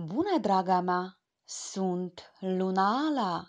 Bună, draga mea! Sunt Luna Ala!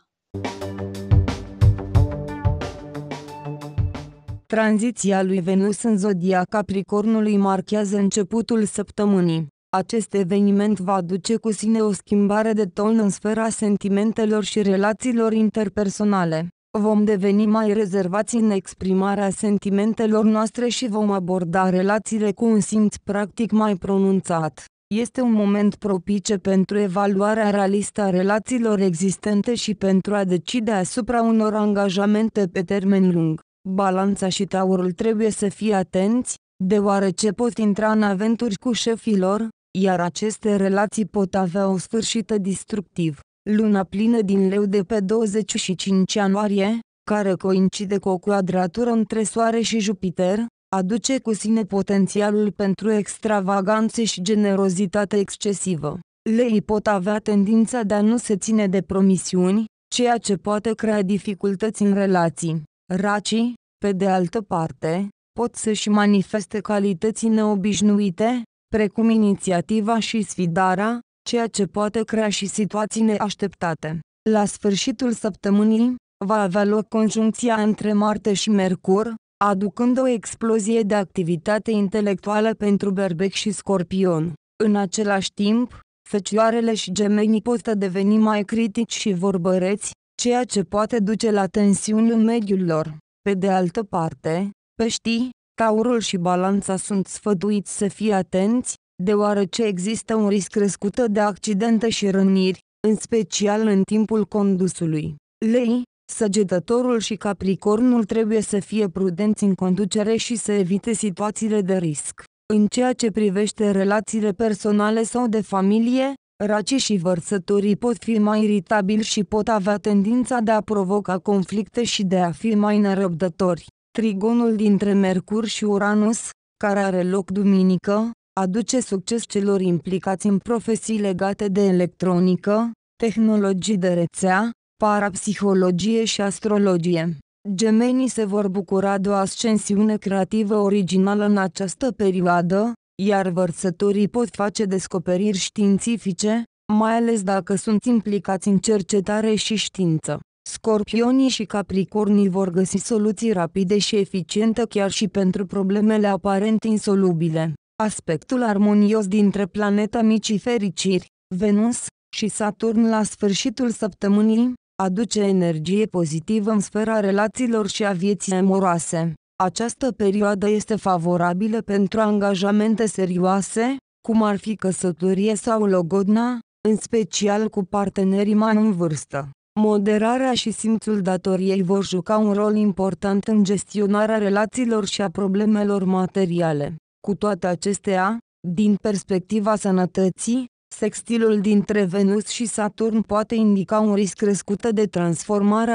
Tranziția lui Venus în zodia Capricornului marchează începutul săptămânii. Acest eveniment va aduce cu sine o schimbare de ton în sfera sentimentelor și relațiilor interpersonale. Vom deveni mai rezervați în exprimarea sentimentelor noastre și vom aborda relațiile cu un simț practic mai pronunțat. Este un moment propice pentru evaluarea realistă a relațiilor existente și pentru a decide asupra unor angajamente pe termen lung. Balanța și taurul trebuie să fie atenți, deoarece pot intra în aventuri cu șefilor, iar aceste relații pot avea o sfârșită distructiv. Luna plină din leu de pe 25 ianuarie, care coincide cu o quadratură între Soare și Jupiter, aduce cu sine potențialul pentru extravaganțe și generozitate excesivă. Lei pot avea tendința de a nu se ține de promisiuni, ceea ce poate crea dificultăți în relații. Racii, pe de altă parte, pot să-și manifeste calități neobișnuite, precum inițiativa și sfidarea, ceea ce poate crea și situații neașteptate. La sfârșitul săptămânii, va avea loc conjuncția între Marte și Mercur, aducând o explozie de activitate intelectuală pentru berbec și scorpion. În același timp, fecioarele și gemenii pot deveni mai critici și vorbăreți, ceea ce poate duce la tensiuni în mediul lor. Pe de altă parte, peștii, taurul și balanța sunt sfătuiți să fie atenți, deoarece există un risc crescut de accidente și răniri, în special în timpul condusului. Lei, Săgetătorul și Capricornul trebuie să fie prudenți în conducere și să evite situațiile de risc. În ceea ce privește relațiile personale sau de familie, racii și vărsătorii pot fi mai iritabili și pot avea tendința de a provoca conflicte și de a fi mai nerăbdători. Trigonul dintre Mercur și Uranus, care are loc duminică, aduce succes celor implicați în profesii legate de electronică, tehnologii de rețea, parapsihologie și astrologie. Gemenii se vor bucura de o ascensiune creativă originală în această perioadă, iar vărsătorii pot face descoperiri științifice, mai ales dacă sunt implicați în cercetare și știință. Scorpionii și Capricornii vor găsi soluții rapide și eficiente chiar și pentru problemele aparent insolubile. Aspectul armonios dintre planeta micii fericiri, Venus, și Saturn la sfârșitul săptămânii, aduce energie pozitivă în sfera relațiilor și a vieții amoroase. Această perioadă este favorabilă pentru angajamente serioase, cum ar fi căsătorie sau logodna, în special cu partenerii mai în vârstă. Moderarea și simțul datoriei vor juca un rol important în gestionarea relațiilor și a problemelor materiale. Cu toate acestea, din perspectiva sănătății, Sextilul dintre Venus și Saturn poate indica un risc crescut de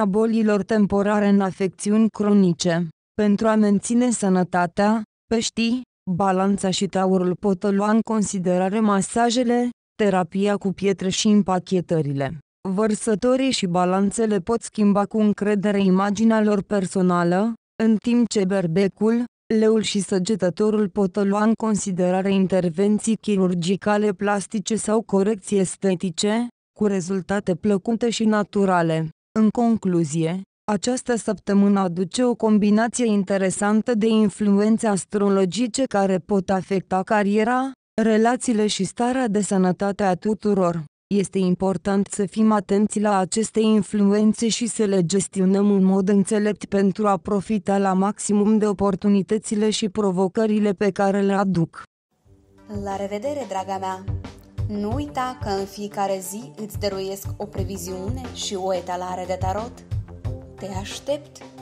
a bolilor temporare în afecțiuni cronice. Pentru a menține sănătatea, peștii, balanța și taurul pot lua în considerare masajele, terapia cu pietre și împachetările. Vărsătorii și balanțele pot schimba cu încredere imaginea lor personală, în timp ce berbecul, leul și săgetătorul pot lua în considerare intervenții chirurgicale plastice sau corecții estetice, cu rezultate plăcute și naturale. În concluzie, această săptămână aduce o combinație interesantă de influențe astrologice care pot afecta cariera, relațiile și starea de sănătate a tuturor. Este important să fim atenți la aceste influențe și să le gestionăm în mod înțelept pentru a profita la maximum de oportunitățile și provocările pe care le aduc. La revedere, draga mea! Nu uita că în fiecare zi îți dăruiesc o previziune și o etalare de tarot. Te aștept!